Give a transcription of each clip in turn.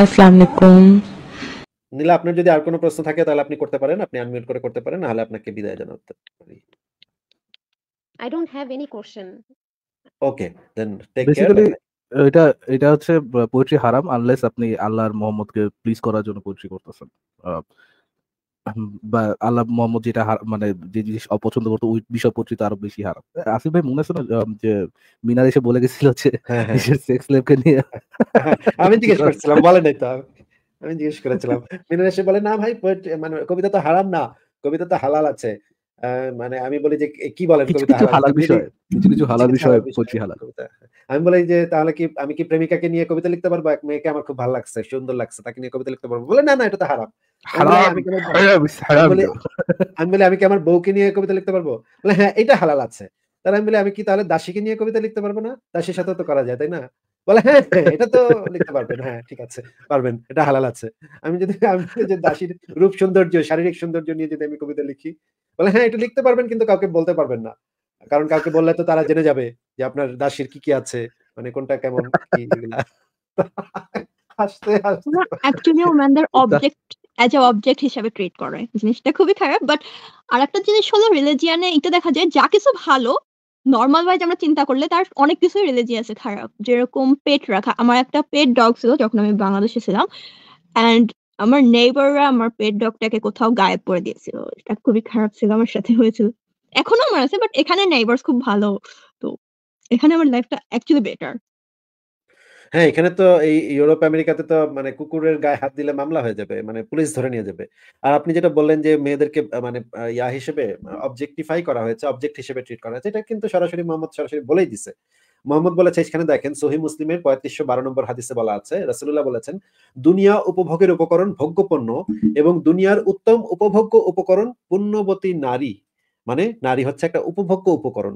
আসসালামু আলাইকুম নীলা আপনার যদি আর কোনো প্রশ্ন থাকে তাহলে আপনি করতে পারেন আপনি আনমিউট করে করতে পারেন নাহলে আপনাকে বিদায় জানাতে পারি I don't have any question okay then take care এটা এটা হচ্ছে পোয়েট্রি হারাম আনলেস আপনি আল্লাহর মোহাম্মদকে প্লিজ করার জন্য পোয়েট্রি করতেছেন বা আল্লাহ মোহাম্মদ যেটা মানে যে জিনিস অপছন্দ করতো ওই বিষয় আরো বেশি হারাম আসিফ ভাই মনে আছে না যে মিনার এসে বলে গেছিল যে নিজের হ্যাঁ, হ্যাঁ। সেক্স নিয়ে আমি জিজ্ঞেস করছিলাম বলে নাই তো আমি জিজ্ঞেস করেছিলাম মিনার এসে বলে না ভাই মানে কবিতা তো হারাম না কবিতা তো হালাল আছে মানে আমি বলি যে কি বলেন কবিতা হালাল বিষয় কিছু কিছু হালাল বিষয় হালাল আমি বলি যে তাহলে কি আমি কি প্রেমিকাকে নিয়ে কবিতা লিখতে পারবো এক মেয়েকে আমার খুব ভালো লাগছে সুন্দর লাগছে তাকে নিয়ে কবিতা লিখতে পারবো বলে না না এটা তো হারাম আমি বলি আমি কি আমার বউকে নিয়ে কবিতা লিখতে পারবো বলে হ্যাঁ এটা হালাল আছে তাহলে আমি বলি আমি কি তাহলে দাসীকে নিয়ে কবিতা লিখতে পারবো না দাসীর সাথে তো করা যায় তাই না বলে হ্যাঁ, হ্যাঁ এটা তো লিখতে পারবেন হ্যাঁ ঠিক আছে পারবেন এটা হালাল আছে আমি যদি আমি যে দাসীর রূপ সৌন্দর্য শারীরিক সৌন্দর্য নিয়ে যদি আমি কবিতা লিখি বলে হ্যাঁ এটা লিখতে পারবেন কিন্তু কাউকে বলতে পারবেন না কারণ কাউকে বললে তো তারা জেনে যাবে যে আপনার দাসীর কি কি আছে মানে কোনটা কেমন কি হাসতে হাসতে অ্যাকচুয়ালি ওনাদের অবজেক্ট অ্যাজ এ অবজেক্ট হিসাবে ক্রিয়েট করে জিনিসটা খুবই খারাপ বাট আর একটা জিনিস হলো রিলিজিয়ানে এটা দেখা যায় যা কিছু ভালো নর্মাল ওয়াইজ আমরা চিন্তা করলে তার অনেক কিছুই আছে খারাপ যেরকম পেট রাখা আমার একটা পেট ডগ ছিল যখন আমি বাংলাদেশে ছিলাম অ্যান্ড আমার নেইবাররা আমার পেট ডগটাকে কোথাও গায়েব করে দিয়েছিল এটা খুবই খারাপ ছিল আমার সাথে হয়েছিল এখনো আমার আছে বাট এখানে নেইবার খুব ভালো তো এখানে আমার লাইফটা অ্যাকচুয়ালি বেটার হ্যাঁ এখানে তো এই ইউরোপ আমেরিকাতে তো মানে কুকুরের গায়ে হাত দিলে মামলা হয়ে যাবে মানে পুলিশ ধরে নিয়ে যাবে আর আপনি যেটা বললেন যে মেয়েদেরকে মানে ইয়া হিসেবে অবজেক্টিফাই করা হয়েছে অবজেক্ট হিসেবে ট্রিট করা হয়েছে এটা কিন্তু সরাসরি মোহাম্মদ সরাসরি বলেই দিছে মোহাম্মদ বলেছে এখানে দেখেন সহি মুসলিমের পঁয়ত্রিশশো বারো নম্বর হাদিসে বলা আছে রাসুল্লাহ বলেছেন দুনিয়া উপভোগের উপকরণ ভোগ্য পণ্য এবং দুনিয়ার উত্তম উপভোগ্য উপকরণ পুণ্যবতী নারী মানে নারী হচ্ছে একটা উপভোগ্য উপকরণ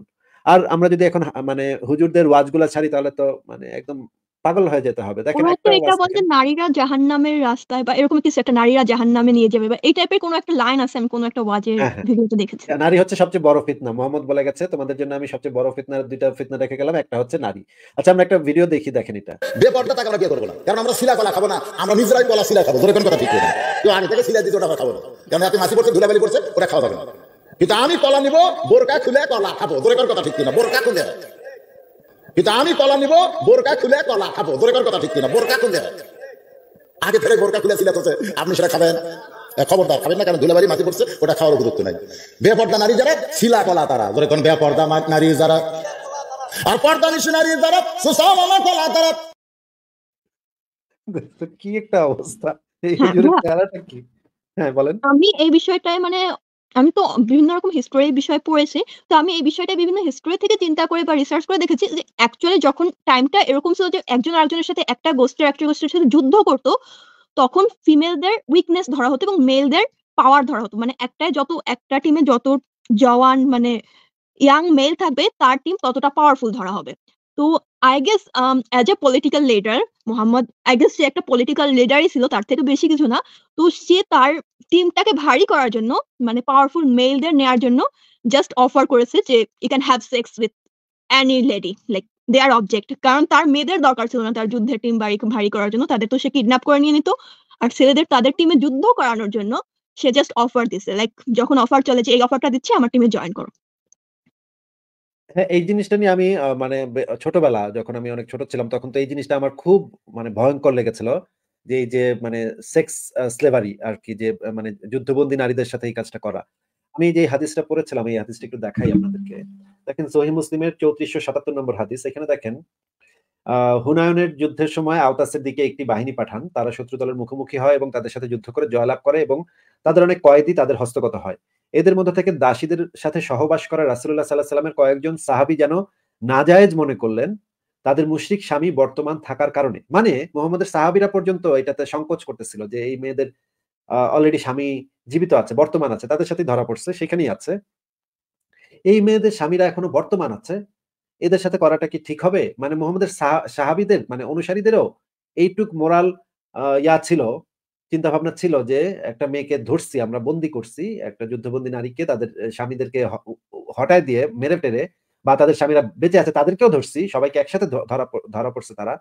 আর আমরা যদি এখন মানে হুজুরদের ওয়াজগুলা ছাড়ি তাহলে তো মানে একদম পাগল হয়ে যেতে হবে দেখেন এটা বলতে নারীরা জাহান্নামের রাস্তায় বা এরকম কিছু একটা নারীরা জাহান্নামে নিয়ে যাবে বা এই টাইপের কোনো একটা লাইন আছে আমি কোনো একটা ওয়াজের ভিডিওতে হ্যাঁ, হ্যাঁ। দেখেছি নারী হচ্ছে সবচেয়ে বড় ফিতনা মোহাম্মদ বলে গেছে তোমাদের জন্য আমি সবচেয়ে বড় ফিতনার দুইটা ফিতনা রেখে গেলাম একটা হচ্ছে নারী আচ্ছা আমরা একটা ভিডিও দেখি দেখেন এটা বেপর্দা তাকে আমরা কি করব কারণ আমরা সিলা কলা খাবো না আমরা মিজরাই কলা সিলা খাবো ধরে কোন কথা ঠিক না তো আমি তাকে সিলা দিতে ওটা খাবো না কারণ আপনি মাছি পড়ছে ধুলাবালি করছে ওটা খাওয়া যাবে না কিন্তু আমি কলা নিব বোরকা খুলে কলা খাবো ধরে কোন কথা ঠিক না বোরকা খুলে কিন্তু আমি কলা নিব বোরকা খুলে কলা খাবো দোরেকার কথা ঠিক না বোরকা খুলে আগে ধরে বোরকা খুলে ছিল হচ্ছে আপনি সেটা খাবেন খবরদার খাবেন না কারণ ধুলাবাড়ি মাটি পড়ছে ওটা খাওয়ার গুরুত্ব নাই বেপর্দা নারী যারা শিলা কলা তারা ধরে কোন বেপর্দা নারী যারা আর পর্দা নিশু নারী যারা সুসাম আমার কলা তারা কি একটা অবস্থা হ্যাঁ বলেন আমি এই বিষয়টায় মানে আমি তো বিভিন্ন রকম হিস্টোরি বিষয় পড়েছি তো আমি এই বিষয়টা বিভিন্ন হিস্টোরি থেকে চিন্তা করে বা রিসার্চ করে দেখেছি যে অ্যাকচুয়ালি যখন টাইমটা এরকম ছিল যে একজন আরেকজনের সাথে একটা গোষ্ঠীর একটা গোষ্ঠীর সাথে যুদ্ধ করতো তখন ফিমেলদের উইকনেস ধরা হতো এবং মেলদের পাওয়ার ধরা হতো মানে একটা যত একটা টিমে যত জওয়ান মানে ইয়াং মেল থাকবে তার টিম ততটা পাওয়ারফুল ধরা হবে তো I guess as a political leader Mohammad I guess সে একটা পলিটিক্যাল লিডারই ছিল তার থেকে বেশি কিছু না তো সে তার টিমটাকে ভারী করার জন্য মানে পাওয়ারফুল মেলদের নেয়ার জন্য জাস্ট অফার করেছে যে you can have sex with any lady like they are object কারণ তার মেয়েদের দরকার ছিল না তার যুদ্ধের টিম ভারী ভারী করার জন্য তাদের তো সে কিডন্যাপ করে নিয়ে নিত আর ছেলেদের তাদের টিমে যুদ্ধ করানোর জন্য সে জাস্ট অফার দিছে লাইক যখন অফার চলে যে এই অফারটা দিচ্ছে আমার টিমে জয়েন করো হ্যাঁ, এই জিনিসটা নিয়ে আমি মানে ছোটবেলা যখন আমি অনেক ছোট ছিলাম, তখন তো এই জিনিসটা আমার খুব মানে ভয়ঙ্কর লেগেছিল। যে এই যে মানে সেক্স স্লেভারি আর কি যে মানে যুদ্ধবন্দী নারীদের সাথে এই কাজটা করা। আমি যে হাদিসটা পড়েছিলাম, এই হাদিসটা একটু দেখাই আপনাদেরকে। দেখেন সহিহ মুসলিমের চৌত্রিশশো সাতাত্তর নম্বর হাদিস। এখানে দেখেন, আহ হুনায়নের যুদ্ধের সময় আওতাসের দিকে একটি বাহিনী পাঠান। তারা শত্রু দলের মুখোমুখি হয় এবং তাদের সাথে যুদ্ধ করে জয়লাভ করে এবং তাদের অনেক কয়েদি তাদের হস্তগত হয়। এদের মধ্যে থেকে দাসীদের সাথে সহবাস করা রাসুল্লাহ সাল্লাহ সাল্লামের কয়েকজন সাহাবি যেন নাজায়েজ মনে করলেন তাদের মুশরিক স্বামী বর্তমান থাকার কারণে মানে মোহাম্মদের সাহাবিরা পর্যন্ত এটাতে সংকোচ করতেছিল যে এই মেয়েদের অলরেডি স্বামী জীবিত আছে বর্তমান আছে তাদের সাথে ধরা পড়ছে সেখানেই আছে এই মেয়েদের স্বামীরা এখনো বর্তমান আছে এদের সাথে করাটা কি ঠিক হবে মানে মোহাম্মদের সাহাবিদের মানে অনুসারীদেরও এইটুক মোরাল ইয়া ছিল চিন্তা ভাবনা ছিল যে একটা মেয়েকে ধরছি আমরা বন্দি করছি একটা যুদ্ধবন্দী নারীকে তাদের স্বামীদেরকে হটায় দিয়ে মেরে টেরে বা তাদের স্বামীরা বেঁচে আছে তাদেরকেও ধরছি সবাইকে একসাথে ধরা ধরা পড়ছে তারা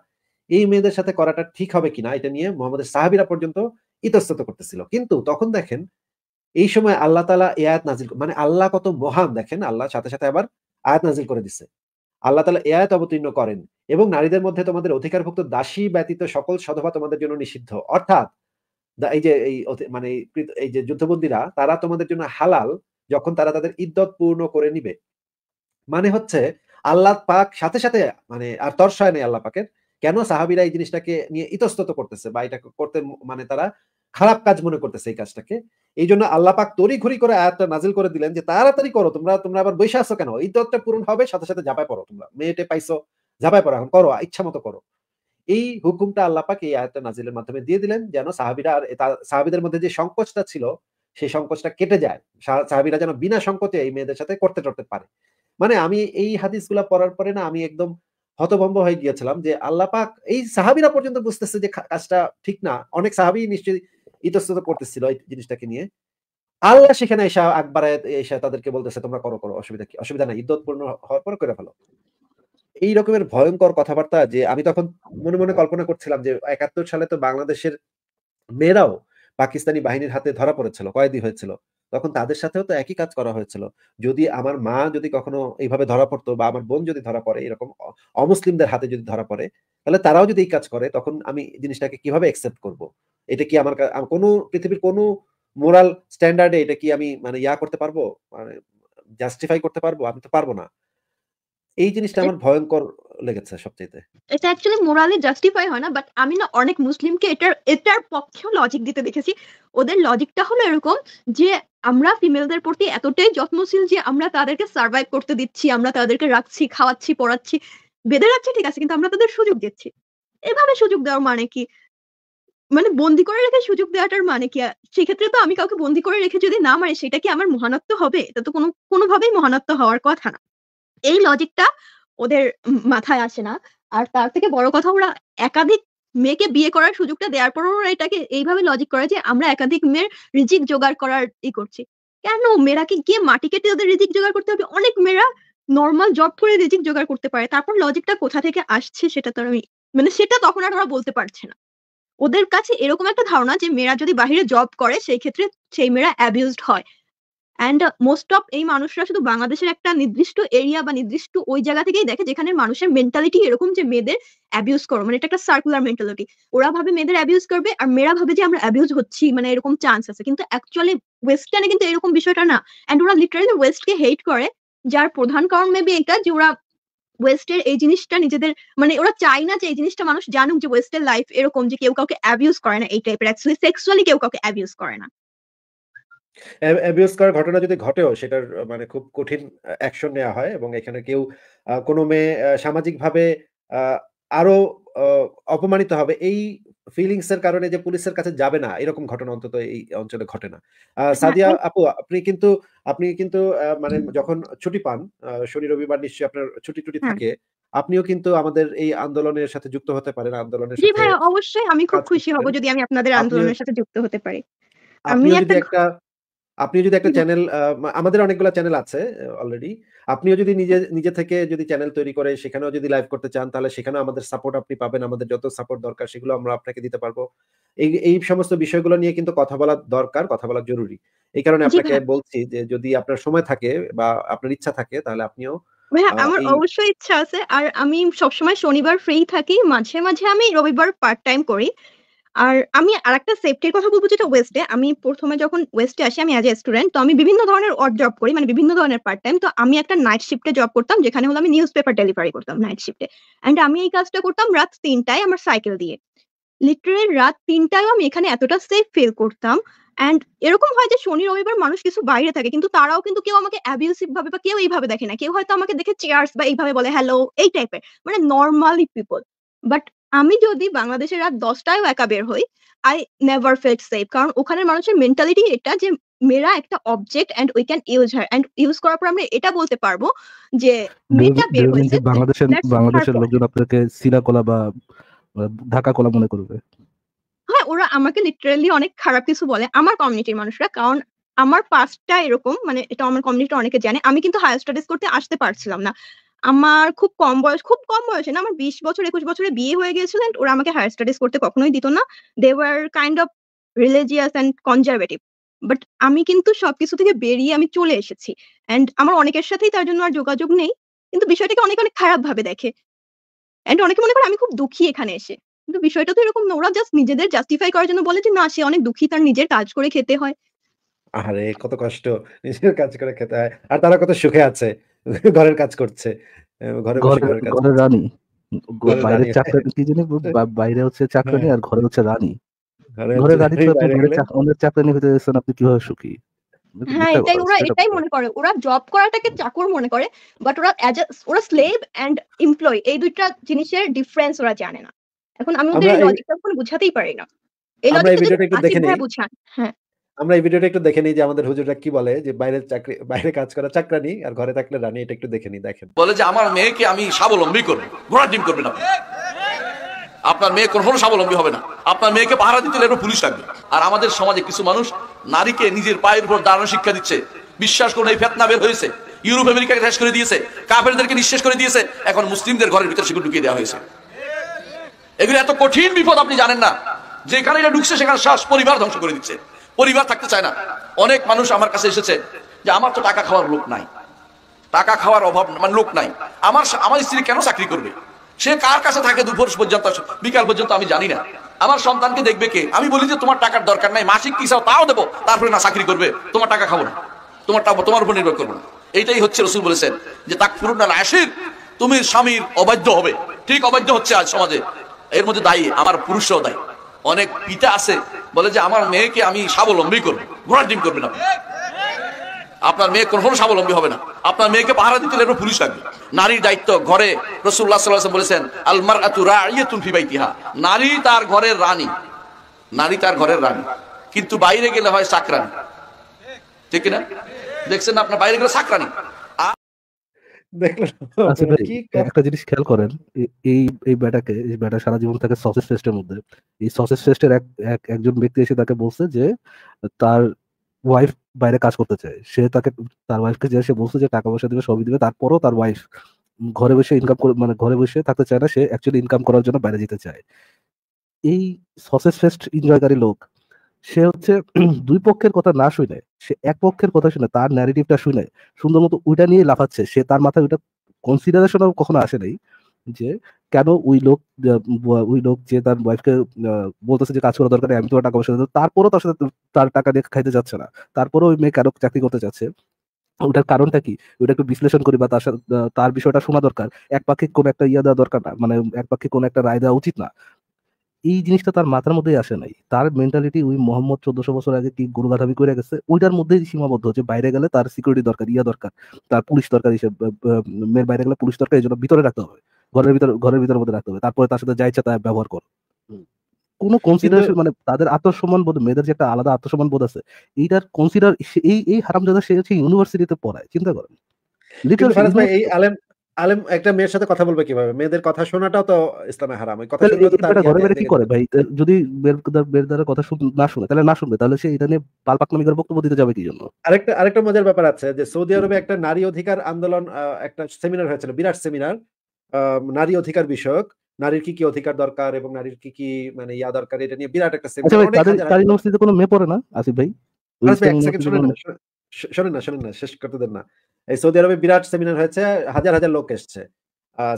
এই মেয়েদের সাথে করাটা ঠিক হবে কিনা এটা নিয়ে মোহাম্মদের সাহাবিরা পর্যন্ত ইতস্তত করতেছিল কিন্তু তখন দেখেন এই সময় আল্লাহ তালা এ আয়াত নাজিল মানে আল্লাহ কত মহান দেখেন আল্লাহ সাথে সাথে আবার আয়াত নাজিল করে দিছে আল্লাহ তালা এ আয়াত অবতীর্ণ করেন এবং নারীদের মধ্যে তোমাদের অধিকারভুক্ত দাসী ব্যতীত সকল সধবা তোমাদের জন্য নিষিদ্ধ অর্থাৎ এই যে এই মানে এই যে যুদ্ধবন্দীরা তারা তোমাদের জন্য হালাল যখন তারা তাদের ইদ্যত পূর্ণ করে নিবে মানে হচ্ছে আল্লাহ পাক সাথে সাথে মানে আর তর্ষয় নেই আল্লাহ পাকের কেন সাহাবিরা এই জিনিসটাকে নিয়ে ইতস্তত করতেছে বা এটা করতে মানে তারা খারাপ কাজ মনে করতেছে এই কাজটাকে এই জন্য আল্লাহ পাক তরি ঘুরি করে আয়াতটা নাজিল করে দিলেন যে তাড়াতাড়ি করো তোমরা তোমরা আবার বসে আসো কেন ইদ্যতটা পূরণ হবে সাথে সাথে ঝাঁপায় পড়ো তোমরা মেয়েটে পাইছো ঝাঁপায় পড়ো এখন করো ইচ্ছা মতো করো এই হুকুমটা আল্লাপাক এই আয়াত নাজিলের মাধ্যমে দিয়ে দিলেন যেন সাহাবিরা আর সাহাবিদের মধ্যে যে সংকোচটা ছিল সেই সংকোচটা কেটে যায় সাহাবিরা যেন বিনা সংকোচে এই মেয়েদের সাথে করতে টরতে পারে মানে আমি এই হাদিসগুলা পড়ার পরে না আমি একদম হতভম্ব হয়ে গিয়েছিলাম যে আল্লাপাক এই সাহাবিরা পর্যন্ত বুঝতেছে যে কাজটা ঠিক না অনেক সাহাবি নিশ্চয়ই ইতস্তত করতেছিল এই জিনিসটাকে নিয়ে আল্লাহ সেখানে এসা আকবার এসে তাদেরকে বলতেছে তোমরা করো করো অসুবিধা কি অসুবিধা নাই ইদ্যতপূর্ণ হওয়ার পর করে ফেলো এই রকমের ভয়ঙ্কর কথাবার্তা যে আমি তখন মনে মনে কল্পনা করছিলাম যে একাত্তর সালে তো বাংলাদেশের মেয়েরাও পাকিস্তানি বাহিনীর হাতে ধরা পড়েছিল কয়েদি হয়েছিল তখন তাদের সাথেও তো একই কাজ করা হয়েছিল যদি আমার মা যদি কখনো এইভাবে ধরা পড়তো বা আমার বোন যদি ধরা পড়ে এরকম অমুসলিমদের হাতে যদি ধরা পড়ে তাহলে তারাও যদি এই কাজ করে তখন আমি জিনিসটাকে কিভাবে অ্যাকসেপ্ট করব এটা কি আমার কোনো পৃথিবীর কোনো মোরাল স্ট্যান্ডার্ডে এটা কি আমি মানে ইয়া করতে পারবো মানে জাস্টিফাই করতে পারবো আমি তো পারবো না এই জিনিসটা আমার ভয়ঙ্কর লেগেছে সবচেয়ে এটা অ্যাকচুয়ালি মোরালি জাস্টিফাই হয় না বাট আমি না অনেক মুসলিমকে এটার এটার পক্ষেও লজিক দিতে দেখেছি ওদের লজিকটা হলো এরকম যে আমরা ফিমেলদের প্রতি এতটাই যত্নশীল যে আমরা তাদেরকে সার্ভাইভ করতে দিচ্ছি আমরা তাদেরকে রাখছি খাওয়াচ্ছি পড়াচ্ছি বেঁধে রাখছি ঠিক আছে কিন্তু আমরা তাদের সুযোগ দিচ্ছি এভাবে সুযোগ দেওয়ার মানে কি মানে বন্দি করে রেখে সুযোগ দেওয়াটার মানে কি সেক্ষেত্রে তো আমি কাউকে বন্দি করে রেখে যদি না মারি সেটা কি আমার মহানত্ব হবে এটা তো কোনো কোনোভাবেই মহানত্ব হওয়ার কথা না এই লজিকটা ওদের মাথায় আসে না আর তার থেকে বড় কথা ওরা একাধিক মেয়েকে বিয়ে করার সুযোগটা দেওয়ার পর ওরা এটাকে এইভাবে লজিক করে যে আমরা একাধিক মেয়ের রিজিক জোগাড় করার ই করছি কেন মেয়েরা কি গিয়ে মাটি কেটে ওদের রিজিক জোগাড় করতে হবে অনেক মেয়েরা নর্মাল জব করে রিজিক জোগাড় করতে পারে তারপর লজিকটা কোথা থেকে আসছে সেটা তো আমি মানে সেটা তখন আর ওরা বলতে পারছে না ওদের কাছে এরকম একটা ধারণা যে মেয়েরা যদি বাহিরে জব করে সেই ক্ষেত্রে সেই মেয়েরা অ্যাবিউজড হয় অ্যান্ড মোস্ট অফ এই মানুষরা শুধু বাংলাদেশের একটা নির্দিষ্ট এরিয়া বা নির্দিষ্ট ওই জায়গা থেকেই দেখে যেখানে মানুষের মেন্টালিটি এরকম যে মেয়েদের অ্যাবিউজ করো মানে এটা একটা সার্কুলার মেন্টালিটি ওরা ভাবে মেয়েদের অ্যাবিউজ করবে আর মেয়েরা ভাবে যে আমরা অ্যাবিউজ হচ্ছি মানে এরকম চান্স আছে কিন্তু অ্যাকচুয়ালি ওয়েস্টার্নে কিন্তু এরকম বিষয়টা না অ্যান্ড ওরা লিটারালি ওয়েস্টকে হেট করে যার প্রধান কারণ মেবি এটা যে ওরা ওয়েস্টের এই জিনিসটা নিজেদের মানে ওরা চায় না যে এই জিনিসটা মানুষ জানুক যে ওয়েস্টের লাইফ এরকম যে কেউ কাউকে অ্যাবিউজ করে না এই টাইপের অ্যাকচুয়ালি সেক্সুয়ালি কেউ কাউকে অ্যাবিউজ করে না অ্যাবিউজ করার ঘটনা যদি ঘটেও সেটার মানে খুব কঠিন অ্যাকশন নেওয়া হয় এবং এখানে কেউ কোনো মেয়ে সামাজিকভাবে আরো অপমানিত হবে এই ফিলিংস এর কারণে যে পুলিশের কাছে যাবে না এরকম ঘটনা অন্তত এই অঞ্চলে ঘটে না আচ্ছা, সাদিয়া আপু আপনি কিন্তু আপনি কিন্তু মানে যখন ছুটি পান শনি রবিবার নিশ্চয়ই আপনার ছুটি টুটি হ্যাঁ। থাকে আপনিও কিন্তু আমাদের এই আন্দোলনের সাথে যুক্ত হতে পারেন আন্দোলনের সাথে ভাই অবশ্যই আমি খুব খুশি হব যদি আমি আপনাদের আন্দোলনের সাথে যুক্ত হতে পারি আমি একটা আপনি যদি একটা চ্যানেল আমাদের অনেকগুলো চ্যানেল আছে অলরেডি আপনিও যদি নিজে নিজে থেকে যদি চ্যানেল তৈরি করে সেখানেও যদি লাইভ করতে চান তাহলে সেখানেও আমাদের সাপোর্ট আপনি পাবেন আমাদের যত সাপোর্ট দরকার সেগুলো আমরা আপনাকে দিতে পারবো এই এই সমস্ত বিষয়গুলো নিয়ে কিন্তু কথা বলা দরকার কথা বলা জরুরি এই কারণে আপনাকে বলছি যে যদি আপনার সময় থাকে বা আপনার ইচ্ছা থাকে তাহলে আপনিও আমার অবশ্যই ইচ্ছা আছে আর আমি সবসময় শনিবার ফ্রি থাকি মাঝে মাঝে আমি রবিবার পার্ট টাইম করি আর আমি আর একটা সেফটির কথা বলবো যেটা ওয়েস্টে আমি প্রথমে যখন ওয়েস্টে আসি আমি এজ এ স্টুডেন্ট তো আমি বিভিন্ন ধরনের অড জব করি মানে বিভিন্ন ধরনের পার্ট টাইম তো আমি একটা নাইট শিফটে জব করতাম যেখানে হলো আমি নিউজ পেপার ডেলিভারি করতাম নাইট শিফটে অ্যান্ড আমি এই কাজটা করতাম রাত তিনটায় আমার সাইকেল দিয়ে লিটারেল রাত তিনটায়ও আমি এখানে এতটা সেফ ফিল করতাম অ্যান্ড এরকম হয় যে শনি রবিবার মানুষ কিছু বাইরে থাকে কিন্তু তারাও কিন্তু কেউ আমাকে অ্যাবিউসিভ ভাবে বা কেউ এইভাবে দেখে না কেউ হয়তো আমাকে দেখে চেয়ার্স বা এইভাবে বলে হ্যালো এই টাইপের মানে নর্মালি পিপল বাট আমি যদি বাংলাদেশে রাত দশটায়ও একা বের হই আই নেভার ফেল সেফ কারণ ওখানের মানুষের মেন্টালিটি এটা যে মেয়েরা একটা object and we can use her and use করার পর আমরা এটা বলতে পারবো যে মেয়েটা বের হয়েছে বাংলাদেশের বাংলাদেশের লোকজন আপনাকে সিরা কলা বা ঢাকা কলা মনে করবে হ্যাঁ ওরা আমাকে লিটারালি অনেক খারাপ কিছু বলে আমার কমিউনিটির মানুষরা কারণ আমার পাস্টটা এরকম মানে এটা আমার কমিউনিটি অনেকে জানে আমি কিন্তু হায়ার স্টাডিজ করতে আসতে পারছিলাম না আমার খুব কম বয়স খুব কম বয়সে না আমার বিশ বছর একুশ বছরে বিয়ে হয়ে গিয়েছিল ওরা আমাকে হায়ার স্টাডিজ করতে কখনোই দিত না they were kind of religious and conservative but আমি কিন্তু সবকিছু থেকে বেরিয়ে আমি চলে এসেছি অ্যান্ড আমার অনেকের সাথেই তার জন্য আর যোগাযোগ নেই কিন্তু বিষয়টাকে অনেক অনেক খারাপ ভাবে দেখে অ্যান্ড অনেকে মনে করে আমি খুব দুঃখী এখানে এসে কিন্তু বিষয়টা তো এরকম ওরা জাস্ট নিজেদের জাস্টিফাই করার জন্য বলে যে না সে অনেক দুঃখী তার নিজের কাজ করে খেতে হয় আরে কত কষ্ট নিজের কাজ করে খেতে হয় আর তারা কত সুখে আছে ঘরের কাজ করছে ঘরে ঘরের রানী বাইরে চাকরি কি জানি বাইরে হচ্ছে চাকরি হ্যাঁ। আর ঘরে হচ্ছে রানী ঘরে রানী তো অনেক চাকরি হতে যাচ্ছেন আপনি কিভাবে সুখী হ্যাঁ এটাই ওরা এটাই মনে করে ওরা জব করাটাকে চাকর মনে করে বাট ওরা অ্যাজ ওরা স্লেভ এন্ড এমপ্লয় এই দুইটা জিনিসের ডিফারেন্স ওরা জানে না এখন আমি ওদের লজিকটা কোন বুঝাতেই পারি না এই লজিকটা যদি আসিফ ভাই বুঝান হ্যাঁ আমরা এই ভিডিওটা একটু দেখে নিই যে আমাদের হুজুরটা কি বলে যে বাইরে চাকরি বাইরে কাজ করা চাকরানি আর ঘরে থাকলে রানি এটা একটু দেখে নিই দেখেন বলে যে আমার মেয়েকে আমি স্বাবলম্বী করবো ঘোড়া ডিম করবেন আপনি আপনার মেয়ে কখনো স্বাবলম্বী হবে না আপনার মেয়েকে পাহারা দিতে একটু পুলিশ লাগবে আর আমাদের সমাজে কিছু মানুষ নারীকে নিজের পায়ের উপর দাঁড়ানো শিক্ষা দিচ্ছে বিশ্বাস করুন এই ফেতনা বের হয়েছে ইউরোপ আমেরিকাকে শেষ করে দিয়েছে কাফেরদেরকে নিঃশেষ করে দিয়েছে এখন মুসলিমদের ঘরের ভিতরে সেগুলো ঢুকিয়ে দেওয়া হয়েছে এগুলো এত কঠিন বিপদ আপনি জানেন না যেখানে এটা ঢুকছে সেখানে শ্বাস পরিবার ধ্বংস করে দিচ্ছে পরিবার থাকতে চায় না অনেক মানুষ আমার কাছে এসেছে যে আমার তো টাকা খাওয়ার লোক নাই টাকা খাওয়ার অভাব মানে লোক নাই আমার আমার স্ত্রী কেন চাকরি করবে সে কার কাছে থাকে দুপুর পর্যন্ত বিকাল পর্যন্ত আমি জানি না আমার সন্তানকে দেখবে কে আমি বলি যে তোমার টাকার দরকার নাই মাসিক কি তাও দেবো তারপরে না চাকরি করবে তোমার টাকা খাবো না তোমার টাকা তোমার উপর নির্ভর করবো না এইটাই হচ্ছে রসুল বলেছেন যে তাক ফুরুন না আসির তুমি স্বামীর অবাধ্য হবে ঠিক অবাধ্য হচ্ছে আজ সমাজে এর মধ্যে দায়ী আমার পুরুষও দায়ী অনেক পিতা আছে বলে যে আমার মেয়েকে আমি স্বাবলম্বী করবো ঘোড়ার ডিম করবে না আপনার মেয়ে কোনো স্বাবলম্বী হবে না আপনার মেয়েকে পাহারা দিতে একটু পুলিশ লাগবে নারীর দায়িত্ব ঘরে রসুল্লাহ বলেছেন আলমার আতু নারী তার ঘরের রানী নারী তার ঘরের রানী কিন্তু বাইরে গেলে হয় চাকরানি ঠিক না দেখছেন আপনার বাইরে গেলে চাকরানি আচ্ছা মানে একটা জিনিস খেয়াল করেন এই এই ব্যাটাকে এই বেটা সারা জীবন থাকে সসেস ফেস্টের মধ্যে এই সসেজ ফেস্টের এক একজন ব্যক্তি এসে তাকে বলছে যে তার ওয়াইফ বাইরে কাজ করতে চায় সে তাকে তার ওয়াইফকে যে সে বলছে যে টাকা পয়সা দিবে সবই দিবে তারপরও তার ওয়াইফ ঘরে বসে ইনকাম করে মানে ঘরে বসে থাকতে চায় না সে অ্যাকচুয়ালি ইনকাম করার জন্য বাইরে যেতে চায় এই সসেস ফেস্ট এনজয়কারী লোক সে হচ্ছে দুই পক্ষের কথা না শুনে সে এক পক্ষের কথা শুনে তার ন্যারেটিভটা শুনে সুন্দর মতো ওইটা নিয়ে লাফাচ্ছে সে তার মাথায় ওইটা কনসিডারেশন কখনো আসে নাই যে কেন ওই লোক ওই লোক যে তার ওয়াইফকে বলতেছে যে কাজ করা দরকার আমি তোমার টাকা পয়সা তারপরেও তার সাথে তার টাকা দিয়ে খাইতে যাচ্ছে না তারপরেও ওই মেয়ে কেন চাকরি করতে যাচ্ছে ওটার কারণটা কি ওটা একটু বিশ্লেষণ করি বা তার সাথে তার বিষয়টা শোনা দরকার এক পাক্ষে কোনো একটা ইয়া দেওয়া দরকার না মানে এক পাক্ষে কোনো একটা রায় দেওয়া উচিত না এই জিনিসটা তার মাথার মধ্যেই আসে নাই তার মেন্টালিটি ওই মোহাম্মদ চোদ্দশো বছর আগে কি গরু গাধাবি করে গেছে ওইটার মধ্যেই সীমাবদ্ধ হচ্ছে বাইরে গেলে তার সিকিউরিটি দরকার ইয়া দরকার তার পুলিশ দরকার হিসেবে মেয়ের বাইরে গেলে পুলিশ দরকার এই জন্য ভিতরে রাখতে হবে ঘরের ভিতরে ঘরের ভিতরের মধ্যে রাখতে হবে তারপরে তার সাথে যা ইচ্ছা তা ব্যবহার করো কোনো কনসিডারেশন মানে তাদের আত্মসম্মান বোধ মেয়েদের যে একটা আলাদা আত্মসম্মান বোধ আছে এইটার কনসিডার এই এই হারাম দাদা সে হচ্ছে ইউনিভার্সিটিতে পড়ায় চিন্তা করেন এই আলেম আলেম একটা মেয়ের সাথে কথা বলবে কিভাবে মেয়েদের কথা শোনাটাও তো ইসলামে হারাম ওই কথা শুনলে ঘরে বেরে কি করে ভাই যদি বের দ্বারা কথা না শুনে তাহলে না শুনবে তাহলে সে এটা নিয়ে বাল পাকনামি করে বক্তব্য দিতে যাবে কি জন্য আরেকটা আরেকটা মজার ব্যাপার আছে যে সৌদি আরবে একটা নারী অধিকার আন্দোলন একটা সেমিনার হয়েছিল বিরাট সেমিনার নারী অধিকার বিষয়ক নারীর কি কি অধিকার দরকার এবং নারীর কি কি মানে ইয়া দরকার এটা নিয়ে বিরাট একটা সেমিনার আচ্ছা তাদের নমস্তিতে কোনো মেয়ে পড়ে না আসিফ ভাই শোনেন না শোনেন না শেষ করতে দেন না এই সৌদি আরবে বিরাট সেমিনার হয়েছে হাজার হাজার লোক এসছে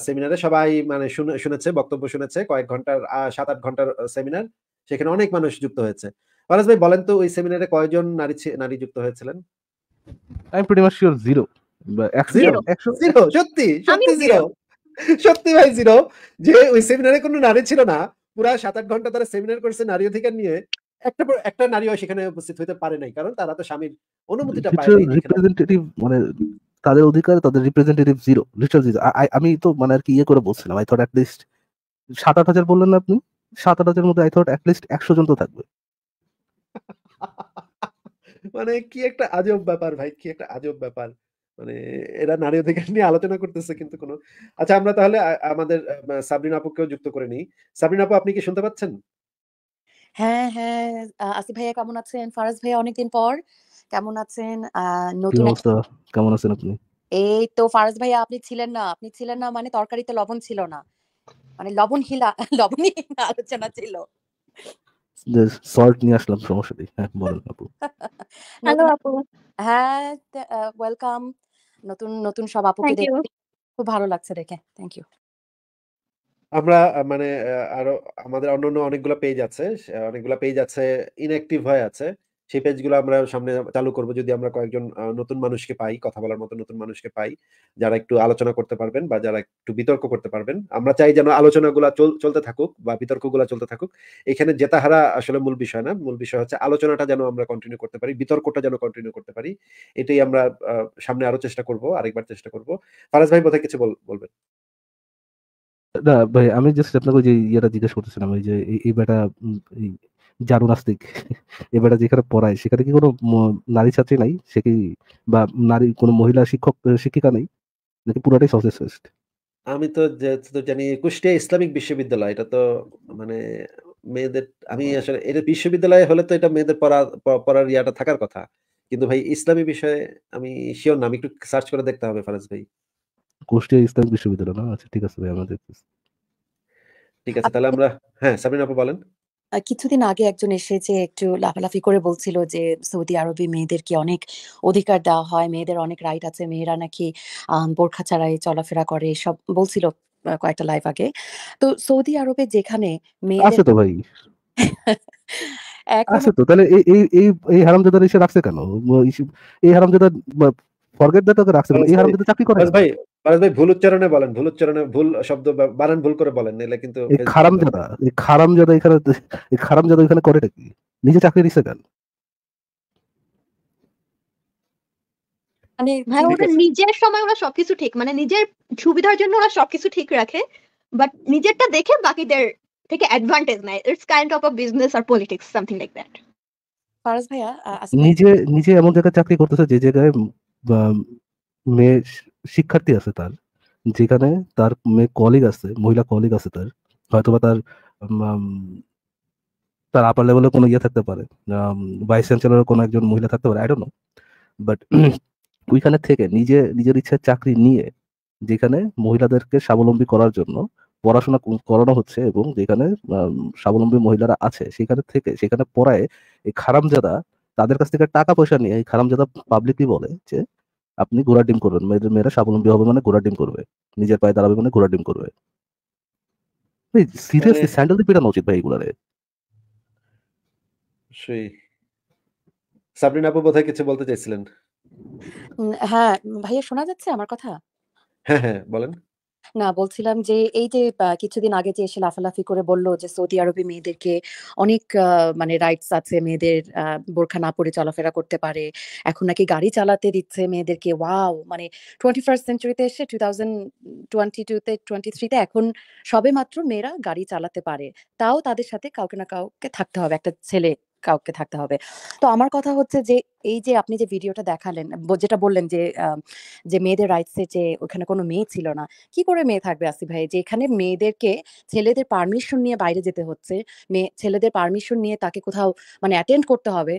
সেমিনারে সবাই মানে শুনেছে বক্তব্য শুনেছে কয়েক ঘন্টার সাত আট ঘন্টার সেমিনার সেখানে অনেক মানুষ যুক্ত হয়েছে ফারাজ ভাই বলেন তো ওই সেমিনারে কয়জন নারী নারী যুক্ত হয়েছিলেন I pretty much zero zero সত্যি সত্যি জিরো সত্যি ভাই জিরো যে ওই সেমিনারে কোনো নারী ছিল না পুরা সাত আট ঘন্টা তারা সেমিনার করেছে নারী অধিকার নিয়ে একটা একটা সেখানে উপস্থিত পারে নাই কারণ তারা তো স্বামীর অনুমতিটা পায় রিপ্রেজেন্টেটিভ মানে তাদের অধিকার তাদের রিপ্রেজেন্টেটিভ জিরো লিটারাল জিরো আমি তো মানে আর কি ইয়ে করে বলছিলাম আই থট সাত আট হাজার বললেন আপনি সাত আট হাজার মধ্যে আই থট একশো জন তো থাকবে মানে কি একটা আজব ব্যাপার ভাই কি একটা আজব ব্যাপার মানে এরা নারী অধিকার নিয়ে আলোচনা করতেছে কিন্তু কোনো আচ্ছা আমরা তাহলে আমাদের সাবরিন আপুকেও যুক্ত করে নিই সাবরিন আপু আপনি কি শুনতে পাচ্ছেন হ্যাঁ, হ্যাঁ, আসিফ ভাইয়া কেমন আছেন? ফারাজ ভাইয়া অনেকদিন পর। কেমন আছেন? নতুন অবস্থা? কেমন আছেন আপনি? এই তো ফারাজ ভাইয়া আপনি ছিলেন না। আপনি ছিলেন না মানে তরকারিতে লবণ ছিল না। মানে লবণ হিলা লবণ আলোচনা ছিল। সল্ট নিয়ে আসলাম সমস্যা নেই। হ্যাঁ, বলেন আপু। হ্যালো নতুন আপু। হ্যাঁ, ওয়েলকাম। নতুন, নতুন সব আপুকে দেখে খুব ভালো লাগছে দেখে। Thank you. আমরা মানে আরো আমাদের অন্যান্য অনেকগুলা পেজ আছে। অনেকগুলো পেজ আছে inactive হয়ে আছে। সেই পেজগুলো আমরা সামনে চালু করব যদি আমরা কয়েকজন নতুন মানুষকে পাই, কথা বলার মতো নতুন মানুষকে পাই। যারা একটু আলোচনা করতে পারবেন বা যারা একটু বিতর্ক করতে পারবেন। আমরা চাই যেন আলোচনা গুলা চলতে থাকুক বা গুলা চলতে থাকুক। এখানে জেতা-হারা আসলে মূল বিষয় না। মূল বিষয় হচ্ছে আলোচনাটা যেন আমরা কন্টিনিউ করতে পারি। বিতর্কটা যেন কন্টিনিউ করতে পারি। এটাই আমরা সামনে আরো চেষ্টা করব। আরেকবার চেষ্টা করব। ফারাজ ভাই বোধহয় কিছু বলবেন। না ভাই আমি জাস্ট আপনাকে যে ইয়েটা জিজ্ঞেস করতেছিলাম ওই যে এই বেটা নাস্তিক এ বেটা যেখানে পড়ায় সেখানে কি কোনো নারী ছাত্রী নাই সে কি বা নারী কোনো মহিলা শিক্ষক শিক্ষিকা নাই নাকি পুরোটাই আমি তো জানি কুষ্টিয়া ইসলামিক বিশ্ববিদ্যালয় এটা তো মানে মেয়েদের আমি আচ্ছা। আসলে এটা বিশ্ববিদ্যালয়ে হলে তো এটা মেয়েদের পড়া পড়ার ইয়াটা থাকার কথা কিন্তু ভাই ইসলামী বিষয়ে আমি শিওর না আমি একটু সার্চ করে দেখতে হবে ফারাজ ভাই কুষ্টিয়া ইসলামিক বিশ্ববিদ্যালয় না আচ্ছা ঠিক আছে ভাই আমরা দেখতেছি ঠিক আছে তাহলে আমরা হ্যাঁ সাবিনা আপু বলেন কিছুদিন আগে একজন এসে যে একটু লাফালাফি করে বলছিল যে সৌদি আরবে মেয়েদেরকে অনেক অধিকার দেওয়া হয় মেয়েদের অনেক রাইট আছে মেয়েরা নাকি বোরখা ছাড়াই চলাফেরা করে সব বলছিল কয়েকটা লাইভ আগে তো সৌদি আরবে যেখানে মেয়েদের তো ভাই আছে তো তাহলে এই এই এই হারামজাদার এসে রাখছে কেন এই হারামজাদা ফরগেট দ্যাট রাখছে এই হারামজাদা চাকরি করে আচ্ছা, ভাই ভাই ভুল উচ্চারণে বলেন ভুল উচ্চারণে ভুল শব্দ বানান ভুল করে বলেন নাহলে কিন্তু খারাম জাদা এই খারাম জাদা এখানে এই খারাম জাদা এখানে কি নিজে চাকরি কেন মানে ভাই নিজের সময় ওরা সবকিছু ঠিক মানে নিজের সুবিধার জন্য ওরা সবকিছু ঠিক রাখে বাট নিজেরটা দেখে বাকিদের থেকে অ্যাডভান্টেজ নেয় it's kind of a business or politics something like that Faraz ভাইয়া নিজে নিজে এমন জায়গায় চাকরি করতেছে যে জায়গায় মেয়ে শিক্ষার্থী আছে তার যেখানে তার কলিগ আছে মহিলা কলিগ আছে তার হয়তোবা তার তার আপার লেভেলে কোনো ইয়ে থাকতে পারে ভাইস চ্যান্সেলারের কোনো একজন মহিলা থাকতে পারে আইডো নো বাট ওইখানে থেকে নিজে নিজের ইচ্ছায় চাকরি নিয়ে যেখানে মহিলাদেরকে স্বাবলম্বী করার জন্য পড়াশোনা করানো হচ্ছে এবং যেখানে স্বাবলম্বী মহিলারা আছে সেখানে থেকে সেখানে পড়ায় এই খারামজাদা তাদের কাছ থেকে টাকা পয়সা নিয়ে এই খারামজাদা পাবলিকলি বলে যে আপনি ঘোড়া ডিম করবেন মেয়েদের মেয়েরা স্বাবলম্বী হবে মানে ঘোড়া ডিম করবে নিজের পায়ে দাঁড়াবে মানে ঘোড়া ডিম করবে সিরিয়াসলি স্যান্ডেল দিয়ে পিটানো উচিত ভাই এগুলারে সেই সাবরিন আপু বোধহয় কিছু বলতে চাইছিলেন হ্যাঁ ভাইয়া শোনা যাচ্ছে আমার কথা হ্যাঁ হ্যাঁ বলেন না বলছিলাম যে এই যে কিছুদিন আগে যে এসে লাফালাফি করে বললো যে সৌদি আরবে মেয়েদেরকে অনেক মানে রাইটস আছে মেয়েদের বোরখা না পরে চলাফেরা করতে পারে। এখন নাকি গাড়ি চালাতে দিচ্ছে মেয়েদেরকে। ওয়াও! মানে টোয়েন্টি ফার্স্ট সেঞ্চুরিতে এসে টু থাউজেন্ড টোয়েন্টি তে টোয়েন্টি তে এখন সবেমাত্র মেয়েরা গাড়ি চালাতে পারে। তাও তাদের সাথে কাউকে না কাউকে থাকতে হবে। একটা ছেলে কাউকে থাকতে হবে তো আমার কথা হচ্ছে যে এই যে আপনি যে ভিডিওটা দেখালেন যেটা বললেন যে যে মেয়েদের রাইটসে যে ওখানে কোনো মেয়ে ছিল না কি করে মেয়ে থাকবে আসি ভাই যে এখানে মেয়েদেরকে ছেলেদের পারমিশন নিয়ে বাইরে যেতে হচ্ছে মেয়ে ছেলেদের পারমিশন নিয়ে তাকে কোথাও মানে অ্যাটেন্ড করতে হবে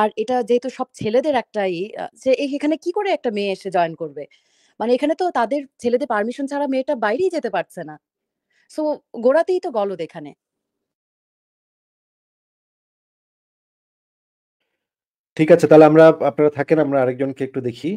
আর এটা যেহেতু সব ছেলেদের একটাই যে এখানে কি করে একটা মেয়ে এসে জয়েন করবে মানে এখানে তো তাদের ছেলেদের পারমিশন ছাড়া মেয়েটা বাইরেই যেতে পারছে না সো গোড়াতেই তো গলদ এখানে ঠিক আছে তাহলে আমরা আপনারা থাকেন আমরা আরেকজনকে একটু দেখি